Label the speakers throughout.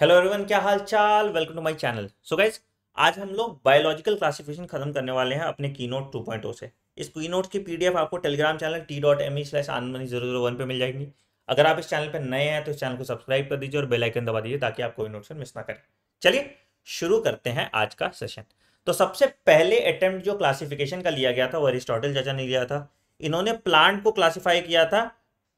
Speaker 1: hello everyone क्या हाल चाल welcome to my channel so guys आज हम लोग बायोलॉजिकल क्लासिफिकेशन खत्म करने वाले हैं अपने की नोट टू से इस की नोट की पीडीएफ आपको Telegram channel T dot M E slash आनमनी जीरो जीरो वन पर मिल जाएगी अगर आप इस चैनल पर नए हैं तो इस चैनल को सब्सक्राइब कर दीजिए और बेलाइकन दबा दीजिए ताकि आप कोई नोटिफिकेशन मिस ना करें चलिए शुरू करते हैं आज का सेशन तो सबसे पहले अटेम्प्ट जो क्लासिफिकेशन का लिया गया था वो अरिस्टोटल चाचा ने लिया था इन्होंने प्लांट को क्लासीफाई किया था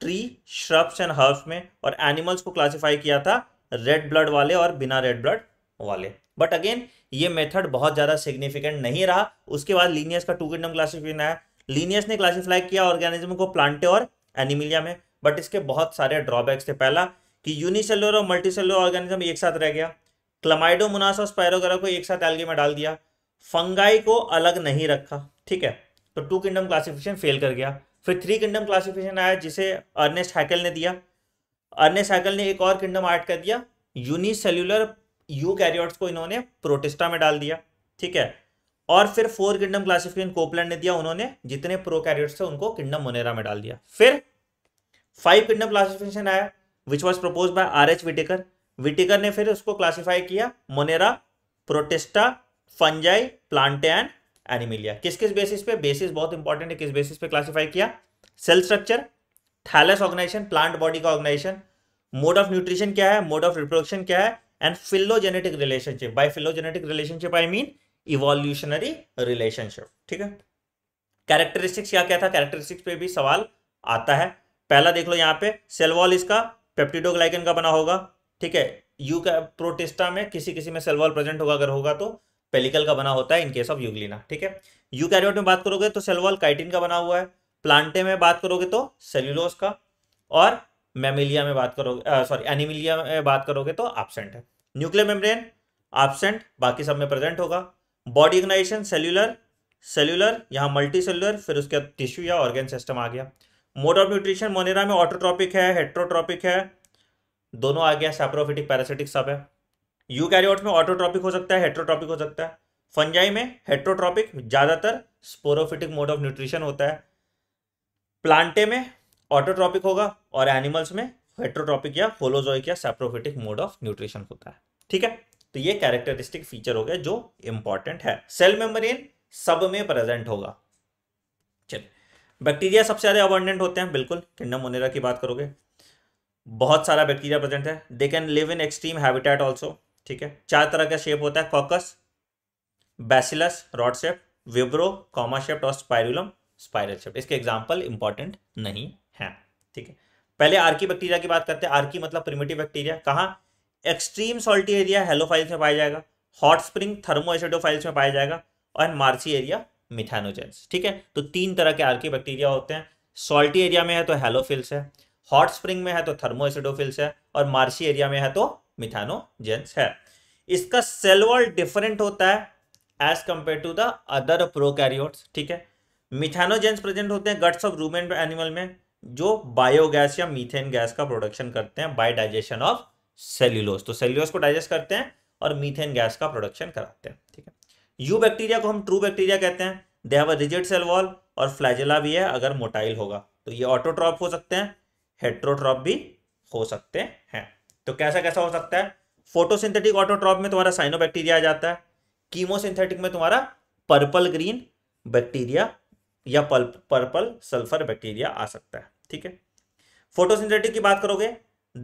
Speaker 1: ट्री श्रब्स एंड हर्ब्स में और एनिमल्स को क्लासीफाई किया था रेड ब्लड वाले और बिना रेड ब्लड वाले बट अगेन ये मेथड बहुत ज़्यादा सिग्निफिकेंट नहीं रहा उसके बाद लीनियस का टू किंगडम क्लासिफिकेशन आया लीनियस ने क्लासीफाई किया ऑर्गेनिज्म को प्लांटे और एनिमिलिया में बट इसके बहुत सारे ड्रॉबैक्स थे पहला कि यूनिसेलुलर और मल्टीसेलुलर ऑर्गेनिज्म एक साथ रह गया मुनास और स्पैरोगरा को एक साथ एलगे में डाल दिया फंगाई को अलग नहीं रखा ठीक है तो टू किंगडम क्लासिफिकेशन फेल कर गया फिर थ्री किंगडम क्लासिफिकेशन आया जिसे अर्नेस्ट हैकेल ने दिया अर्ने सैकल ने एक और किंगडम ऐड कर दिया यूनिसेल्यूलर यू कैरियोट्स को इन्होंने प्रोटेस्टा में डाल दिया ठीक है और फिर फोर किंगडम क्लासिफिकेशन कोपलैंड ने दिया उन्होंने जितने प्रो कैरियोट्स थे उनको किंगडम मोनेरा में डाल दिया फिर फाइव किंगडम क्लासिफिकेशन आया which was propose by R H Whittaker Whittaker ने फिर उसको क्लासिफाई किया monera protista fungi plantae and animalia किस किस बेसिस पे बेसिस बहुत इंपॉर्टेंट है किस बेसिस पे क्लासिफाई किया cell structure thallus organisation plant body का ऑर्गेनाइजेशन मोड ऑफ न्यूट्रिशन क्या है मोड ऑफ रिप्रोडक्शन क्या है and phylogenetic relationship by phylogenetic relationship I mean evolutionary relationship ठीक है कैरेक्टरिस्टिक्स क्या क्या था कैरेक्टरिस्टिक्स पे भी सवाल आता है पहला देख लो यहाँ पे सेलवॉल इसका पेप्टिडोग्लाइकन का बना होगा ठीक है यू का प्रोटेस्टा में किसी किसी में सेलवॉल प्रेजेंट होगा अगर होगा तो पेलिकल का बना होता है इन केस ऑफ यूगलिना ठीक है यू में बात करोगे तो सेलवॉल काइटिन का बना हुआ है प्लांटे में बात करोगे तो सेल्यूलोस का और मेमिलिया में बात करोगे सॉरी एनिमिलिया में बात करोगे तो एबसेंट है न्यूक्लियर मेम्ब्रेन एबसेंट बाकी सब में प्रेजेंट होगा बॉडी इग्नाइजेशन सेल्यूलर सेल्यूलर यहाँ मल्टी सेल्यूलर फिर उसके बाद टिश्यू या ऑर्गेन सिस्टम आ गया मोड ऑफ न्यूट्रिशन मोनेरा में ऑटोट्रॉपिक है हेट्रोट्रॉपिक है दोनों आ गया सैप्रोफिटिक पैरासिटिक सब है यूकैरियोट में ऑटोट्रॉपिक हो सकता है हेट्रोट्रॉपिक हो सकता है फंजाई में हेट्रोट्रॉपिक ज़्यादातर स्पोरोफिटिक मोड ऑफ न्यूट्रिशन होता है प्लांटे में ऑटोट्रॉपिक होगा और एनिमल्स में हेट्रोट्रॉपिक या होलोजोइक या सेप्रोफिटिक मोड ऑफ न्यूट्रिशन होता है ठीक है तो ये कैरेक्टरिस्टिक फीचर हो गया जो इंपॉर्टेंट है सेल मेम्ब्रेन सब में प्रेजेंट होगा चलिए बैक्टीरिया सबसे ज़्यादा अबंडेंट होते हैं बिल्कुल किंडम मोनेरा की बात करोगे बहुत सारा बैक्टीरिया प्रेजेंट है they can live in extreme habitat also ठीक है चार तरह का शेप होता है coccus bacillus rod shape vibrio comma shape और स्पायरुलम स्पाइरल शेप इसके एग्जाम्पल इंपॉर्टेंट नहीं है ठीक है पहले आर्की बैक्टीरिया की बात करते हैं आर्की मतलब प्रिमेटिव बैक्टीरिया कहाँ एक्सट्रीम सॉल्टी एरिया हेलोफाइल्स में पाया जाएगा हॉट स्प्रिंग थर्मो एसिडोफाइल्स में पाया जाएगा और मार्ची एरिया मिथेनोजेंस ठीक है तो तीन तरह के आर्की बैक्टीरिया होते हैं सॉल्टी एरिया में है तो हेलोफिल्स है हॉट स्प्रिंग में है तो थर्मो एसिडोफिल्स है और मार्शी एरिया में है तो मिथेनोजेंस है इसका सेलवॉल डिफरेंट होता है as compare to the other prokaryotes ठीक है मिथेनोजेंस प्रेजेंट होते हैं गट्स ऑफ रूमेन एनिमल में जो बायोगैस या मीथेन गैस का प्रोडक्शन करते हैं बाय डाइजेशन ऑफ सेल्यूलोस तो सेल्यूलोस को डाइजेस्ट करते हैं और मीथेन गैस का प्रोडक्शन कराते हैं ठीक है यू बैक्टीरिया को हम ट्रू बैक्टीरिया कहते हैं they have a rigid cell wall और फ्लैजिला भी है अगर मोटाइल होगा तो ये ऑटोट्रॉप हो सकते हैं हेट्रोट्रॉप भी हो सकते हैं तो कैसा कैसा हो सकता है फोटोसिंथेटिक ऑटोट्रॉप में तुम्हारा साइनोबैक्टीरिया आ जाता है कीमोसिंथेटिक में तुम्हारा पर्पल ग्रीन बैक्टीरिया या पर्पल सल्फर बैक्टीरिया आ सकता है ठीक है फोटोसिंथेटिक की बात करोगे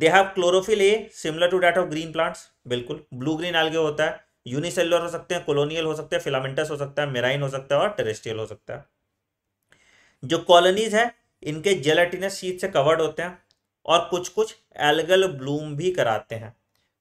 Speaker 1: they have chlorophyll a similar to that of green plants बिल्कुल ब्लू ग्रीन आलगे होता है यूनिसेलुलर हो सकते हैं कोलोनियल हो सकते हैं फिलामेंटस हो सकता है मेराइन हो सकता है और टेरेस्ट्रियल हो सकता है जो कॉलोनीज है इनके जेलेटिनस शीत से कवर्ड होते हैं और कुछ कुछ एल्गल ब्लूम भी कराते हैं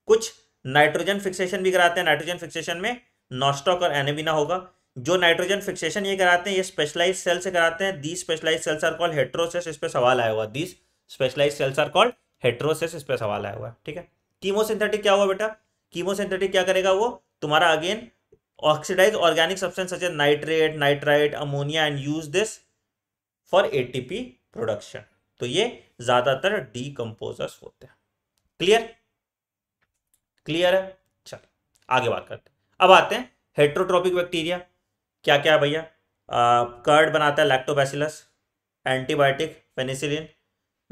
Speaker 1: कुछ नाइट्रोजन फिक्सेशन भी कराते हैं नाइट्रोजन फिक्सेशन में नॉस्टॉक और एनेबिना होगा जो नाइट्रोजन फिक्सेशन ये कराते हैं ये स्पेशलाइज सेल से कराते हैं the specialise cells are called heterocysts इस पर सवाल आया हुआ the specialise cells are called heterocysts इस पर सवाल आया हुआ ठीक है कीमोसिंथेटिक क्या हुआ बेटा कीमोसिंथेटिक क्या करेगा वो तुम्हारा again oxidise organic substance such as nitrate nitrite ammonia and use this for ATP production तो ये ज्यादातर डीकम्पोजर्स होते हैं क्लियर क्लियर है चल आगे बात करते हैं अब आते हैं हेट्रोट्रॉपिक बैक्टीरिया क्या क्या है भैया कर्ड बनाता है lactobacillus antibiotic penicillin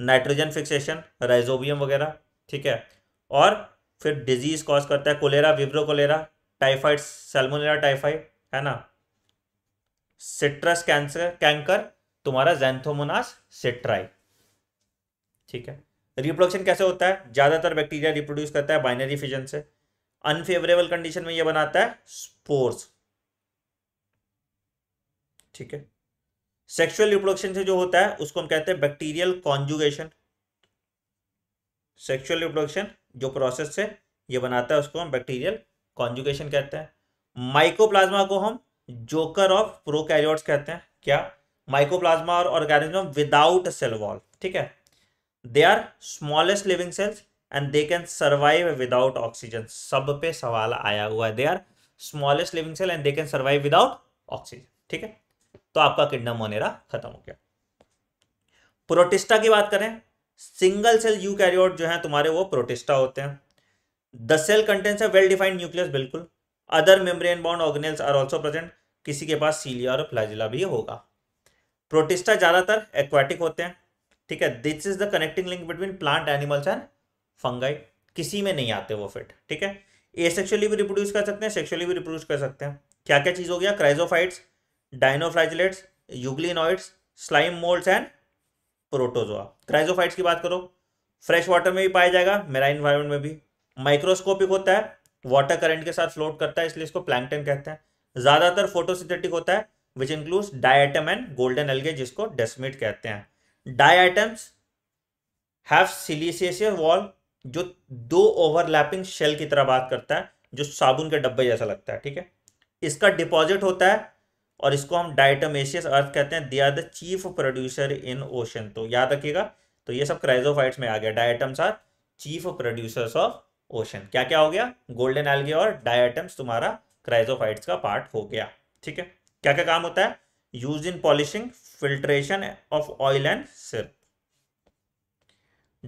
Speaker 1: nitrogen fixation rhizobium वगैरह ठीक है और फिर डिजीज़ कॉज करता है cholera vibrio cholera typhoid salmonella typhoid है ना सिट्रस कैंसर कैंकर तुम्हारा जैंथोमोनास सिट्राई ठीक है रिप्रोडक्शन कैसे होता है ज़्यादातर बैक्टीरिया रिप्रोड्यूस करता है बाइनरी फिजन से अनफेवरेबल कंडीशन में यह बनाता है स्पोर्स ठीक है सेक्सुअल रिप्रोडक्शन से जो होता है उसको हम कहते हैं बैक्टीरियल कॉन्जुगेशन सेक्सुअल रिप्रोडक्शन जो प्रोसेस है ये बनाता है उसको हम बैक्टीरियल कॉन्जुगेशन कहते हैं माइकोप्लाज्मा को हम जोकर ऑफ प्रोकैरियोट्स कहते हैं क्या माइकोप्लाज्मा और ऑर्गेनिज्म विदाउट सेल वॉल ठीक है they are smallest living cells and they can survive without oxygen सब पे सवाल आया हुआ है they are smallest living cell and they can survive without oxygen ठीक है तो आपका किंगडम मोनेरा खत्म हो गया प्रोटिस्टा की बात करें सिंगल सेल यू जो है तुम्हारे वो प्रोटिस्टा होते हैं द सेल कंटेंट्स है वेल डिफाइंड न्यूक्लियस बिल्कुल other membrane bound organelles are also present किसी के पास सीलिया और फ्लाजिला भी होगा प्रोटिस्टा ज़्यादातर एक्वाटिक होते हैं ठीक है this is the connecting link between plant animals and fungi किसी में नहीं आते वो फिट ठीक है ए भी रिप्रोड्यूस कर सकते हैं सेक्शुअली भी रिप्रोड्यूस कर सकते हैं क्या क्या चीज़ हो गया chrysophytes dinoflagellates euglenoids slime moulds and protozoa chrysophytes की बात करो फ्रेश वाटर में भी पाया जाएगा मेराइन इन्वायरमेंट में भी माइक्रोस्कोपिक होता है वाटर करंट के साथ फ्लोट करता है इसलिए इसको प्लैंकटन कहते हैं ज़्यादातर फोटोसिंथेटिक होता है which includes diatom and golden algae जिसको डेस्मिट कहते हैं डायटम्स हैव सिलीसियर वॉल जो दो ओवरलैपिंग शेल की तरह बात करता है जो साबुन के डब्बे जैसा लगता है ठीक है इसका डिपॉजिट होता है और इसको हम डायटमेशियस अर्थ कहते हैं they are the chief producer in ocean तो याद रखिएगा तो ये सब क्राइजोफाइट्स में आ गया diatoms are chief producers of ocean क्या क्या हो गया गोल्डन एल्गे और डायटम्स तुम्हारा क्राइजोफाइट्स का पार्ट हो गया ठीक है क्या क्या काम होता है use in polishing filtration of oil and सिर्फ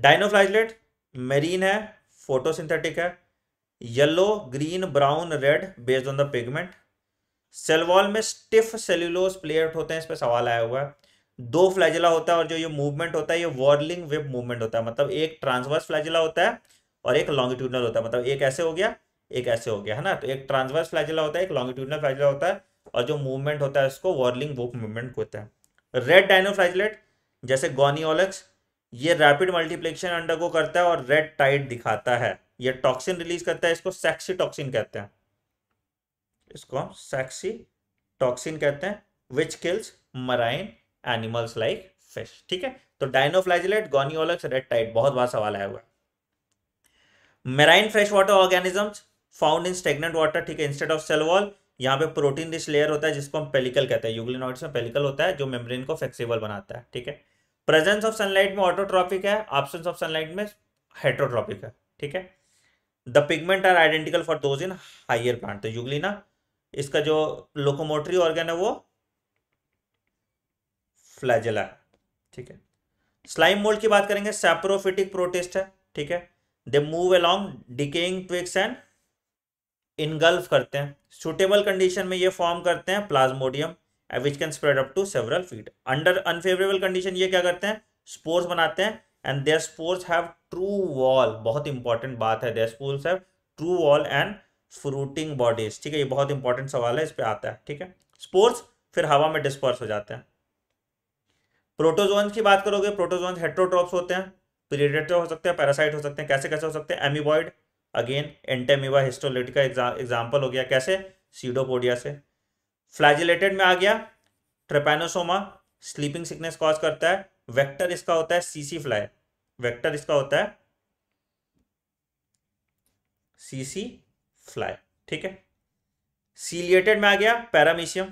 Speaker 1: डायनोफ्लाइजलेट मेरीन है फोटोसिंथेटिक है yellow green brown red based on the pigment cell wall में स्टिफ सेल्यूलोस प्लेट होते हैं इस पर सवाल आया हुआ है दो फ्लैजिला होता है और जो ये मूवमेंट होता है ये वॉर्लिंग विप मूवमेंट होता है मतलब एक ट्रांसवर्स फ्लैजिला होता है और एक लॉन्गिट्यूडनल होता है मतलब एक ऐसे हो गया एक ऐसे हो गया है ना तो एक ट्रांसवर्स फ्लैजिला होता है एक लॉन्गिट्यूडनल फ्लैजिला होता है और जो मूवमेंट होता है उसको वॉर्लिंग वोप मूवमेंट होता है रेड डायनोफ्लैजिलेट जैसे गोनियोलक्स ये रैपिड मल्टीप्लिकेशन अंडरगो करता है और रेड टाइट दिखाता है ये टॉक्सिन रिलीज करता है इसको सेक्सी टॉक्सिन कहते हैं इसको हम सेक्सी टॉक्सिन कहते हैं which kills marine animals like fish ठीक है तो डायनोफ्लाजिलेट गोनियोलक्स रेड टाइट बहुत बड़ा सवाल आया हुआ marine fresh water organisms found in stagnant water ठीक है इंस्टेड ऑफ सेल वॉल यहाँ पे प्रोटीन रिच लेयर होता है जिसको हम पेलिकल कहते हैं यूग्लिनॉइड्स में पेलिकल होता है जो मेम्ब्रेन को फ्लेक्सिबल बनाता है ठीक है प्रेजेंस ऑफ सनलाइट में ऑटोट्रॉपिक है ऑप्शन ऑफ सनलाइट में हेट्रोट्रॉपिक है ठीक है the pigment are identical for those in higher plant तो यूगलिना इसका जो लोकोमोटरी ऑर्गन है वो फ्लैजेला है ठीक है स्लाइम मोल्ड की बात करेंगे सेप्रोफिटिक प्रोटेस्ट है ठीक है they move along decaying twigs and engulf करते हैं सुटेबल कंडीशन में ये फॉर्म करते हैं plasmodium which can spread up to several feet under unfavourable condition ये क्या करते हैं स्पोर्स बनाते हैं and their spores have true wall बहुत इंपॉर्टेंट बात है their spores have true wall and fruiting bodies ठीक है ये बहुत इंपॉर्टेंट सवाल है इस पर आता है ठीक है स्पोर्स फिर हवा में डिस्पर्स हो जाते हैं प्रोटोजोन की बात करोगे प्रोटोजोन हेट्रोट्रॉप्स होते हैं प्रीडेटर हो सकते हैं पैरासाइट हो सकते हैं कैसे कैसे हो सकते हैं एमिबॉइड अगेन एंटेमिवा एंटेमीवा का एग्जाम्पल हो गया कैसे सीडोपोडिया से फ्लैजिलेटेड में आ गया ट्रेपेनोसोमा स्लीपिंग सिकनेस कॉज करता है वेक्टर इसका होता है सीसी फ्लाई वेक्टर इसका होता है सीसी फ्लाई ठीक है सीलिएटेड में आ गया पैरामीशियम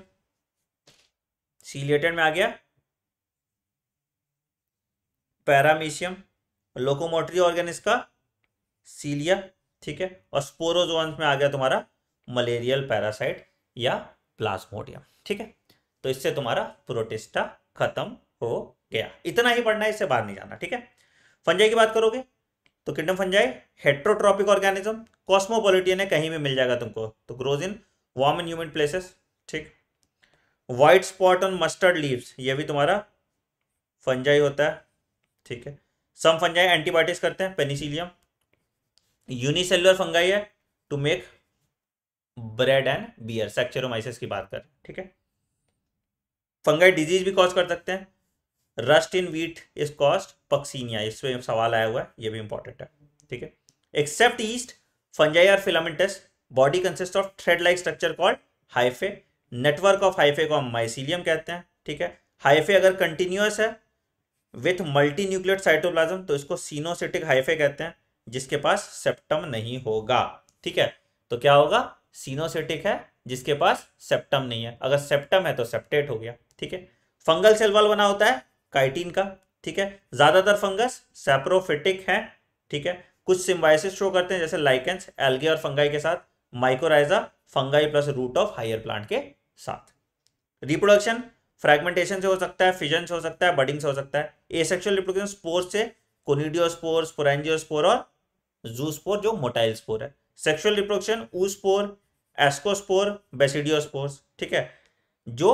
Speaker 1: सीलिएटेड में आ गया पैरामीशियम लोकोमोटरी ऑर्गेनिस इसका सीलिया ठीक है और स्पोरोजोन में आ गया तुम्हारा मलेरियल पैरासाइट या प्लाज्मोडियम ठीक है तो इससे तुम्हारा प्रोटेस्टा खत्म हो गया इतना ही पढ़ना है इससे बाहर नहीं जाना ठीक है फंजाई की बात करोगे तो kingdom fungi heterotrophic organism cosmopolitan है कहीं भी मिल जाएगा तुमको तो grows in warm and humid places ठीक white spot on mustard leaves ये भी तुम्हारा फंजाई होता है ठीक है सम फंजाई एंटीबायोटिक्स करते हैं पेनिसिलियम यूनिसेलुलर फंगाई है to make bread and beer saccharomyces की बात करें ठीक है फंगाई डिजीज भी कॉज कर सकते हैं rust in wheat is caused puccinia इसमें सवाल आया हुआ है ये भी इंपॉर्टेंट है ठीक है except yeast fungi are filamentous body consist of thread like structure called hyphae network of hyphae को हम माइसिलियम कहते हैं ठीक है हाइफे अगर कंटिन्यूस है विथ मल्टी न्यूक्लियर साइटोप्लाजम तो इसको सीनोसिटिक हाइफे कहते हैं जिसके पास सेप्टम नहीं होगा ठीक है तो क्या होगा सीनोसिटिक है जिसके पास सेप्टम नहीं है अगर सेप्टम है तो सेप्टेट हो गया ठीक है फंगल सेल वाल बना होता है काइटीन का ठीक है ज़्यादातर फंगस सेप्रोफिटिक है ठीक है कुछ सिम्बाइसिस शो करते हैं जैसे लाइकेंस एल्गे और फंगाई के साथ mycorrhiza fungi plus root of higher plant के साथ रिप्रोडक्शन फ्रेगमेंटेशन से हो सकता है फिजन से हो सकता है बडिंग से हो सकता है एसेक्सुअल रिप्रोडक्शन स्पोर से कोनिडियोस्पोर स्पोरेंजियोस्पोर और जूस्पोर जो मोटाइल स्पोर है sexual reproduction oospore ascospore basidiospores ठीक है जो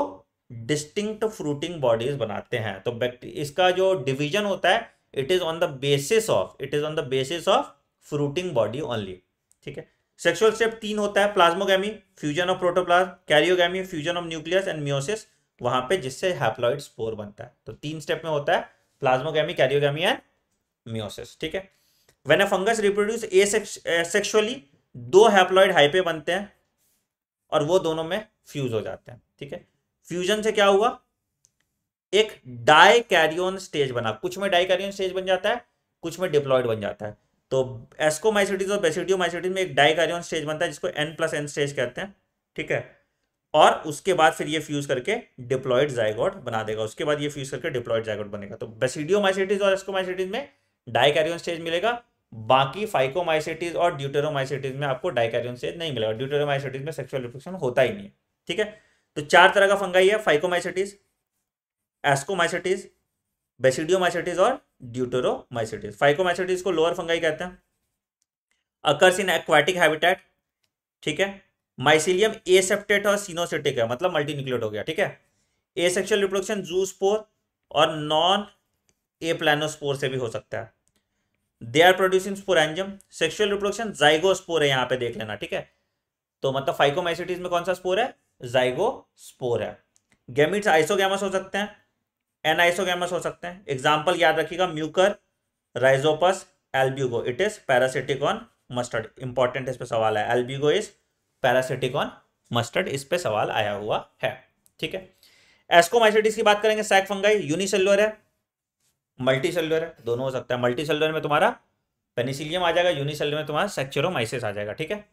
Speaker 1: डिस्टिंक्ट फ्रूटिंग बॉडीज बनाते हैं तो इसका जो डिवीजन होता है it is on the basis of it is on the basis of fruiting body only ठीक है सेक्सुअल स्टेप तीन होता है plasmogamy fusion of protoplasm karyogamy fusion of nucleus and meiosis वहां पे जिससे हैप्लॉइड स्पोर बनता है तो तीन स्टेप में होता है प्लाज्मोगी कैरियोगी एंड म्योसिस ठीक है when a fungus reproduce asexually दो हैप्लॉइड हाइपे बनते हैं और वो दोनों में फ्यूज हो जाते हैं ठीक है फ्यूजन से क्या हुआ एक डाई स्टेज बना कुछ में डाई स्टेज बन जाता है कुछ में डिप्लॉयड बन जाता है तो एस्को माइसिटीज और बेसिडियो माइसिटीज में एक डाई स्टेज बनता है जिसको एन प्लस एन स्टेज कहते हैं ठीक है और उसके बाद फिर ये फ्यूज करके डिप्लॉयड जायगॉट बना देगा उसके बाद ये फ्यूज करके डिप्लॉयड जायगॉट बनेगा तो बेसिडियो माइसिटीज और एस्को माइसिटीज में डाई स्टेज मिलेगा बाकी फाइकोमाइसिटीज और ड्यूटेरोमाइसिटीज में आपको डाइकैरियन स्टेज नहीं मिलेगा ड्यूटेरोमाइसिटीज में सेक्सुअल रिप्रोडक्शन होता ही नहीं है ठीक है तो चार तरह का फंगाई है फाइकोमाइसिटीज एस्कोमाइसिटीज बेसिडियोमाइसिटीज और ड्यूटेरोमाइसिटीज फाइकोमाइसिटीज को लोअर फंगाई कहते हैं अकर्स इन एक्वाटिक हैबिटेट ठीक है माइसिलियम एसेप्टेट और सीनोसेटिक है मतलब मल्टीन्यूक्लियोट हो गया ठीक है एसेक्सुअल रिप्रोडक्शन जू स्पोर और नॉन ए प्लानोस्पोर से भी हो सकता है they are producing sporangium sexual reproduction zygospore है यहाँ पे देख लेना ठीक है तो मतलब फाइकोमाइसिटीज में कौन सा स्पोर है जाइगोस्पोर है गैमिट्स आइसोगैमस हो सकते हैं आइसोगैमस हो सकते हैं एग्जाम्पल याद रखिएगा mucor rhizopus albugo it is parasitic on mustard important इस पर सवाल है albugo is parasitic on mustard इस पर सवाल आया हुआ है ठीक है एस्कोमाइसिटिस की बात करेंगे सैक फंगाई यूनिसेल्युलर है मल्टी सेल्युलर है दोनों हो सकता है मल्टी सेल्युलर में तुम्हारा पेनिसिलियम आ जाएगा यूनिसेल्युलर में तुम्हारा सेक्चरोमाइसिस आ जाएगा ठीक है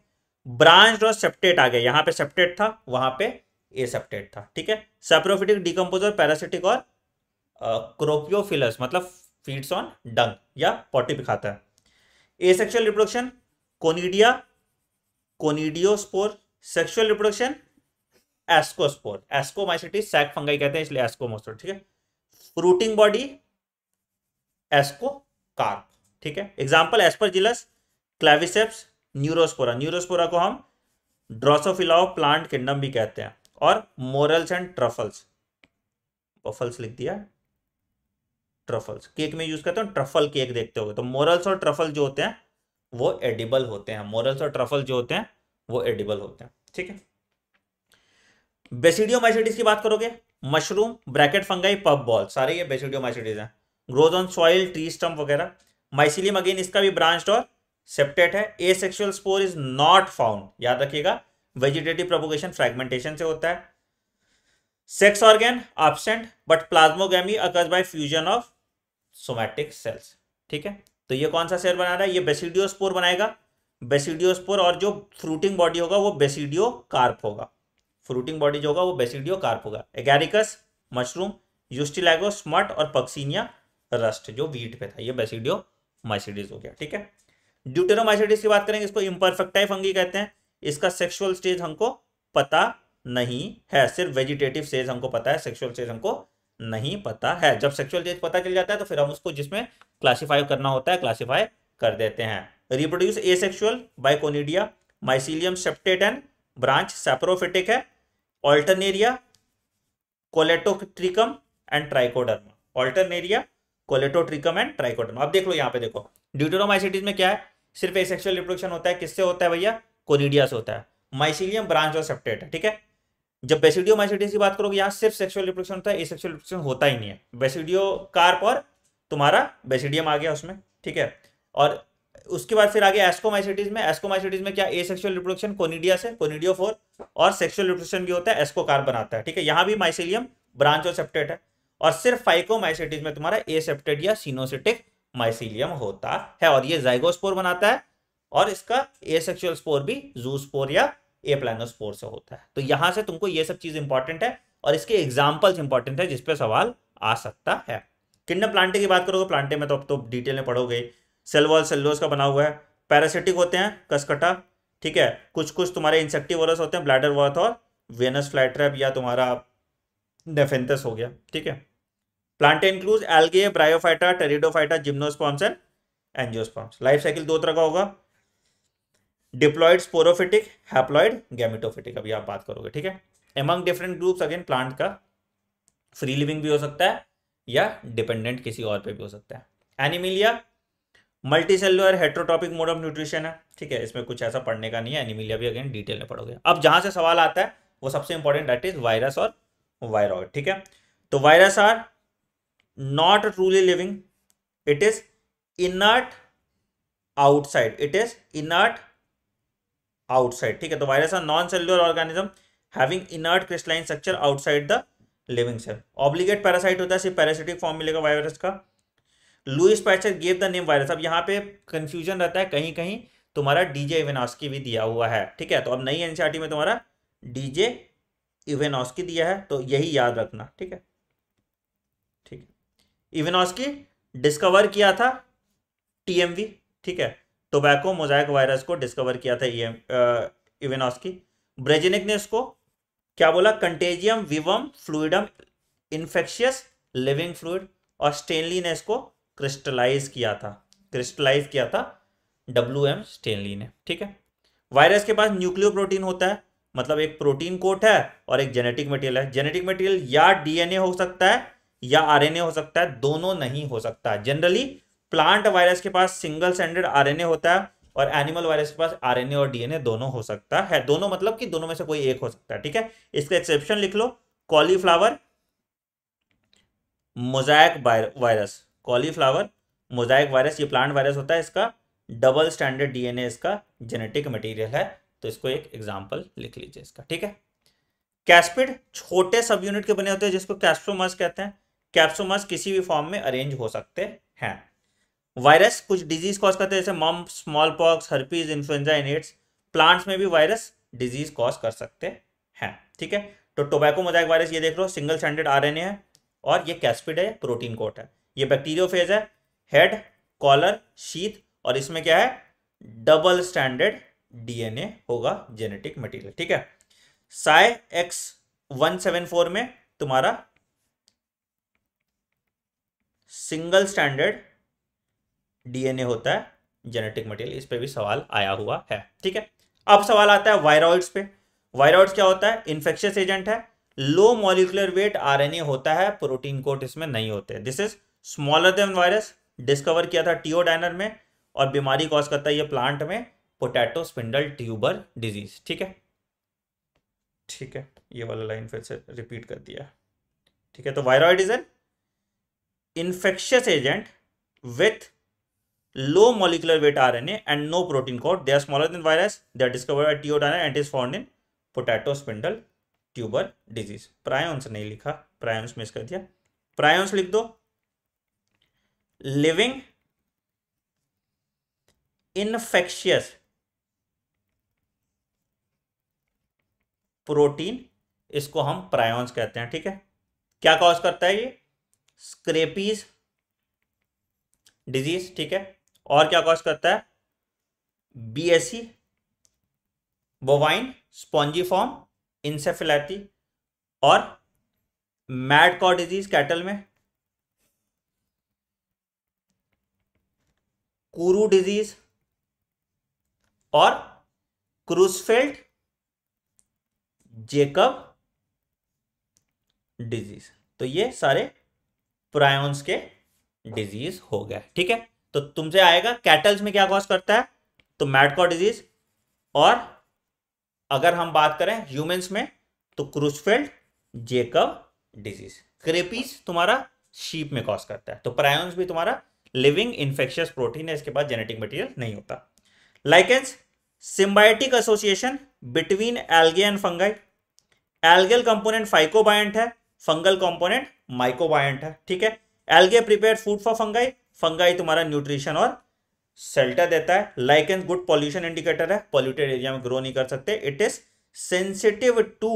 Speaker 1: ब्रांच और सेप्टेट आ गए यहां पे सेप्टेट था वहां पे ए सेप्टेट था ठीक है सेप्रोफिटिक डिकम्पोजर पैरासिटिक और क्रोपियोफिलस मतलब फीड्स ऑन डंग या पॉटी पे खाता है asexual reproduction conidia conidiospore sexual reproduction ascospore ascomycete sac fungi कहते हैं इसलिए एस्कोमोस्पोर ठीक है फ्रूटिंग बॉडी एस्को कार्प ठीक है example aspergillus claviceps neurospora neurospora को हम ड्रोसोफिला ऑफ प्लांट किंगडम भी कहते हैं और मोरल्स एंड ट्रफल्स बफल्स लिख दिया ट्रफल्स केक में यूज करते हैं ट्रफल केक देखते हो तो मोरल्स और ट्रफल जो होते हैं वो एडिबल होते हैं मोरल्स और ट्रफल जो होते हैं वो एडिबल होते हैं ठीक है बेसिडियोमाइसिटीज की बात करोगे mushroom bracket fungi puffball सारे ये बेसिडियोमाइसिटीज हैं growth on soil tree stump वगैरह माइसिलियम अगेन इसका भी ब्रांच और सेप्टेट है asexual spore is not found याद रखिएगा वेजिटेटिव प्रोपोगेशन फ्रेगमेंटेशन से होता है sex organ absent but plasmogamy occurs by fusion of somatic cells ठीक है तो ये कौन सा सेल बना रहा है ये बेसिडियो स्पोर बनाएगा बेसिडियो स्पोर और जो फ्रूटिंग बॉडी होगा वो बेसिडियो कार्प होगा फ्रूटिंग बॉडी जो होगा वो बेसिडियो कार्प होगा एगेरिकस मशरूम यूस्टिलैगो स्मट और पक्सिनिया रस्ट जो वीट पे था ये बेसिडियो माइसिडीज हो गया ठीक है ड्यूटेरोमाइसिटिस की बात करेंगे इसको इम्परफेक्टाइव फंगी कहते हैं इसका सेक्सुअल स्टेज हमको पता नहीं है सिर्फ वेजिटेटिव स्टेज हमको पता है सेक्सुअल स्टेज हमको नहीं पता है जब सेक्सुअल स्टेज पता चल जाता है तो फिर हम उसको जिसमें क्लासीफाई करना होता है क्लासीफाई कर देते हैं reproduce asexual by conidia mycelium septate and branch saprophytic है alternaria colletotrichum and trichoderma alternaria colletotrichum and trichoderma अब देख लो यहाँ पे देखो ड्यूटेरोमाइसिटीज में क्या है सिर्फ ए रिप्रोडक्शन होता है किससे होता है भैया कोनिडिया से होता है माइसिलियम ब्रांच और सेप्टेट ठीक है जब बेसिडियो माइसिटिस की बात करोगे यहाँ सिर्फ सेक्सुअल रिप्रोडक्शन होता है ए सेक्सुअल रिप्रोडक्शन होता ही नहीं है बेसिडियो कार्प और तुम्हारा बेसिडियम आ गया उसमें ठीक है और उसके बाद फिर आगे एस्कोमाइसिटीज में एस्कोमाइसिटीज में क्या ए सेक्सुअल रिप्रोडक्शन कोनिडिया से कोनिडियो फोर और सेक्सुअल रिप्रोडक्शन भी होता है एस्को कार्प बनाता है ठीक है यहाँ भी माइसिलियम ब्रांच और सेप्टेट है और सिर्फ फाइकोमाइसिटीज में तुम्हारा ए सेप्टेट या सीनोसिटिक माइसिलियम होता है और ये जाइगोस्पोर बनाता है और इसका एसेक्सुअल स्पोर भी जूस्पोर या एप्लानोस्पोर से होता है तो यहां से तुमको ये सब चीज़ इंपॉर्टेंट है और इसके एग्जाम्पल्स इंपॉर्टेंट है जिसपे सवाल आ सकता है किन्नर प्लांटे की बात करोगे प्लांटे में तो अब तो डिटेल में पढ़ोगे सेलवॉल सेल्लोस का बना हुआ है पैरासिटिक होते हैं कसकटा ठीक है कुछ कुछ तुम्हारे इंसेक्टिवोरस होते हैं ब्लैडर वर्थ और वेनस फ्लैट्रैप या तुम्हारा डेफेंथस हो गया ठीक है plant includes algae bryophyta pteridophyta gymnosperms and angiosperms life cycle दो तरह का होगा डिप्लॉइड स्पोरोफिटिक हैप्लॉइड गैमिटोफिटिक अभी आप बात करोगे ठीक है among different groups again plant का फ्री लिविंग भी हो सकता है या डिपेंडेंट किसी और पे भी हो सकता है animalia multicellular heterotrophic mode of nutrition है ठीक है इसमें कुछ ऐसा पढ़ने का नहीं है एनिमिलिया भी अगेन डिटेल में पढ़ोगे अब जहां से सवाल आता है वो सबसे इंपॉर्टेंट डेट इज वायरस और वायरॉइड ठीक है तो virus are not truly living it is inert outside it is inert outside ठीक है तो virus are non cellular organism having inert crystalline structure outside the living cell obligate parasite होता है सिर्फ पैरासिटिक फॉर्म मिलेगा वायरस का Louis Pasteur gave the name virus अब यहाँ पे कंफ्यूजन रहता है कहीं कहीं तुम्हारा डीजे इवेनॉस्की भी दिया हुआ है ठीक है तो अब नई एनसीईआरटी e में तुम्हारा डीजे इवेनॉस्की दिया है तो यही याद रखना ठीक है इवेनॉस्की डिस्कवर किया था टीएमवी ठीक है टोबैको मोजाइक वायरस को डिस्कवर किया था इवेनॉस्की e ब्रेजेनिक ने इसको क्या बोला contagium vivum fluidum infectious living fluid और स्टेनली ने इसको क्रिस्टलाइज किया था क्रिस्टलाइज किया था डब्ल्यू एम स्टेनली ने ठीक है वायरस के पास न्यूक्लियो प्रोटीन होता है मतलब एक प्रोटीन कोट है और एक जेनेटिक मटेरियल है जेनेटिक मटेरियल या डीएनए हो सकता है या आरएनए हो सकता है दोनों नहीं हो सकता जनरली प्लांट वायरस के पास सिंगल स्टैंडर्ड आरएनए होता है और एनिमल वायरस के पास आरएनए और डीएनए दोनों हो सकता है दोनों मतलब कि दोनों में से कोई एक हो सकता है ठीक है इसका एक्सेप्शन लिख लो cauliflower mosaic virus cauliflower mosaic virus ये प्लांट वायरस होता है इसका डबल स्टैंडर्ड डीएनए इसका जेनेटिक मटेरियल है तो इसको एक एग्जाम्पल लिख लीजिए इसका ठीक है कैस्पिड छोटे सब यूनिट के बने होते हैं जिसको कैस्ट्रोमस कहते हैं कैप्सोमस किसी भी फॉर्म में अरेंज हो सकते हैं वायरस कुछ डिजीज कॉज करते हैं जैसे मम स्मॉल पॉक्स हर्पीज इन्फ्लुएंजा एनिट्स प्लांट्स में भी वायरस डिजीज कॉज कर सकते हैं ठीक है तो टोबैको मोजाइक वायरस ये देख लो सिंगल स्टैंडर्ड आर है और ये कैस्पिड है प्रोटीन कोट है ये बैक्टीरियोफेज है हेड कॉलर शीत और इसमें क्या है डबल स्टैंडर्ड डीएनए होगा जेनेटिक मटीरियल ठीक है phi X one seven four में तुम्हारा सिंगल स्टैंडर्ड डीएनए होता है जेनेटिक मटेरियल इस पर भी सवाल आया हुआ है ठीक है अब सवाल आता है वायरॉइड्स पे वायरॉइड्स क्या होता है इन्फेक्शियस एजेंट है लो मॉलिकुलर वेट आरएनए होता है प्रोटीन कोट इसमें नहीं होते this is smaller than virus discover किया था टीओ डाइनर में और बीमारी कॉज करता है ये प्लांट में पोटैटो स्पिंडल ट्यूबर डिजीज ठीक है ठीक है ये वाला लाइन फिर से रिपीट कर दिया ठीक है तो viroid is an infectious agent with low molecular weight R N and no protein coat they are smaller than virus they are discover T O Diener and is found in potato spindle tuber disease prions नहीं लिखा prions miss कर दिया prions लिख दो living इनफेक्शियस protein इसको हम प्रायस कहते हैं ठीक है क्या कॉज करता है ये स्क्रेपीज डिजीज ठीक है और क्या कॉज करता है B S E bovine spongiform encephalitis और मैड कॉ डिजीज कैटल में कुरू डिजीज और क्रूसफेल्ड जेकब डिजीज तो ये सारे प्रायोन्स के डिजीज हो गया ठीक है तो तुमसे आएगा कैटल्स में क्या कॉज करता है तो मैडकॉ डिजीज और अगर हम बात करें ह्यूमेंस में तो क्रूसफेल्ड जेकब डिजीज क्रेपीज तुम्हारा शीप में कॉज करता है तो प्रायोन्स भी तुम्हारा लिविंग इन्फेक्शियस प्रोटीन है इसके बाद जेनेटिक मटीरियल नहीं होता lichens symbiotic association between algae and fungi algal component phycobiont है फंगल कंपोनेंट माइकोबायंट है ठीक है algae prepare food for fungi fungi तुम्हारा न्यूट्रिशन और सेल्टर देता है like and good pollution indicator है पॉल्यूटेड एरिया में ग्रो नहीं कर सकते it is sensitive to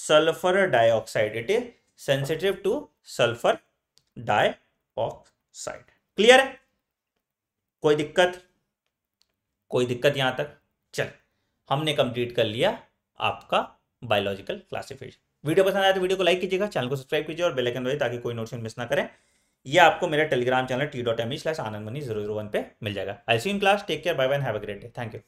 Speaker 1: sulphur dioxide it is sensitive to sulphur dioxide clear है कोई दिक्कत कोई दिक्कत यहां तक चल हमने कंप्लीट कर लिया आपका बायोलॉजिकल क्लासिफिकेशन वीडियो पसंद आया तो वीडियो को लाइक कीजिएगा चैनल को सब्सक्राइब कीजिए और बेलाइकन दबाइए ताकि कोई नोटिफिकेशन मिस ना करें यह आपको मेरा Telegram channel T dot M slash Anand money zero zero one पर मिल जाएगा I see in class take care bye bye have a great day thank you